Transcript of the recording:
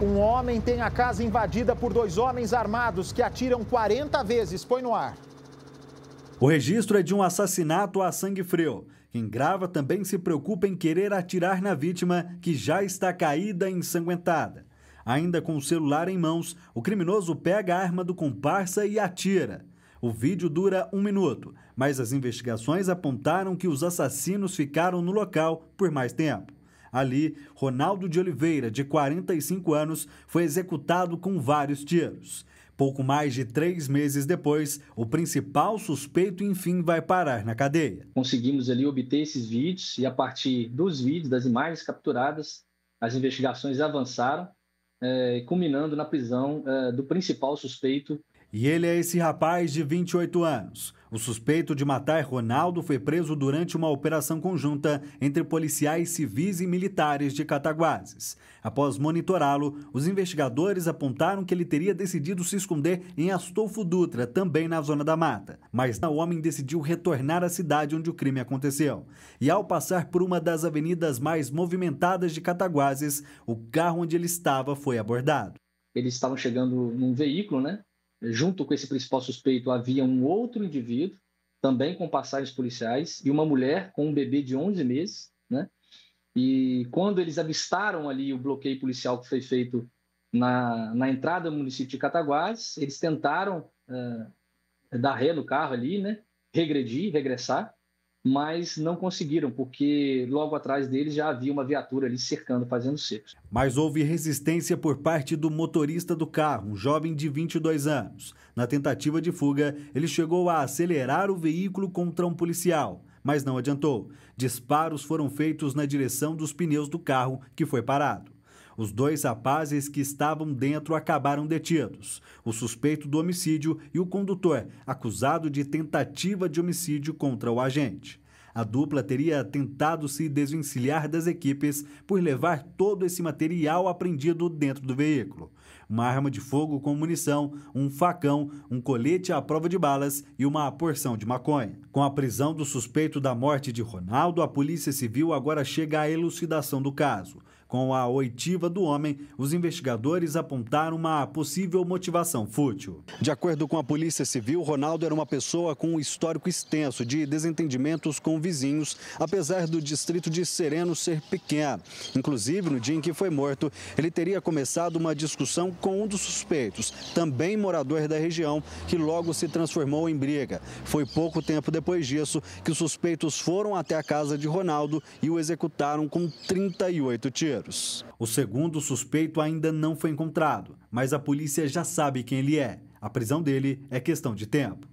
Um homem tem a casa invadida por dois homens armados que atiram 40 vezes. Põe no ar. O registro é de um assassinato a sangue frio. Quem grava também se preocupa em querer atirar na vítima, que já está caída e ensanguentada. Ainda com o celular em mãos, o criminoso pega a arma do comparsa e atira. O vídeo dura um minuto, mas as investigações apontaram que os assassinos ficaram no local por mais tempo. Ali, Ronaldo de Oliveira, de 45 anos, foi executado com vários tiros. Pouco mais de três meses depois, o principal suspeito, enfim, vai parar na cadeia. Conseguimos ali obter esses vídeos e, a partir dos vídeos, das imagens capturadas, as investigações avançaram, eh, culminando na prisão eh, do principal suspeito. E ele é esse rapaz de 28 anos. O suspeito de matar Ronaldo foi preso durante uma operação conjunta entre policiais civis e militares de Cataguases. Após monitorá-lo, os investigadores apontaram que ele teria decidido se esconder em Astolfo Dutra, também na zona da mata. Mas o homem decidiu retornar à cidade onde o crime aconteceu. E ao passar por uma das avenidas mais movimentadas de Cataguases, o carro onde ele estava foi abordado. Eles estavam chegando num veículo, né? Junto com esse principal suspeito havia um outro indivíduo, também com passagens policiais, e uma mulher com um bebê de 11 meses. Né? E quando eles avistaram ali o bloqueio policial que foi feito na, na entrada do município de Cataguases, eles tentaram uh, dar ré no carro ali, né? regredir, regressar, mas não conseguiram, porque logo atrás deles já havia uma viatura ali cercando, fazendo cerco. Mas houve resistência por parte do motorista do carro, um jovem de 22 anos. Na tentativa de fuga, ele chegou a acelerar o veículo contra um policial, mas não adiantou. Disparos foram feitos na direção dos pneus do carro que foi parado. Os dois rapazes que estavam dentro acabaram detidos. O suspeito do homicídio e o condutor, acusado de tentativa de homicídio contra o agente. A dupla teria tentado se desvencilhar das equipes por levar todo esse material apreendido dentro do veículo: uma arma de fogo com munição, um facão, um colete à prova de balas e uma porção de maconha. Com a prisão do suspeito da morte de Ronaldo, a Polícia Civil agora chega à elucidação do caso. Com a oitiva do homem, os investigadores apontaram uma possível motivação fútil. De acordo com a Polícia Civil, Ronaldo era uma pessoa com um histórico extenso de desentendimentos com vizinhos, apesar do distrito de Sereno ser pequeno. Inclusive, no dia em que foi morto, ele teria começado uma discussão com um dos suspeitos, também morador da região, que logo se transformou em briga. Foi pouco tempo depois disso que os suspeitos foram até a casa de Ronaldo e o executaram com 38 tiros. O segundo suspeito ainda não foi encontrado, mas a polícia já sabe quem ele é. A prisão dele é questão de tempo.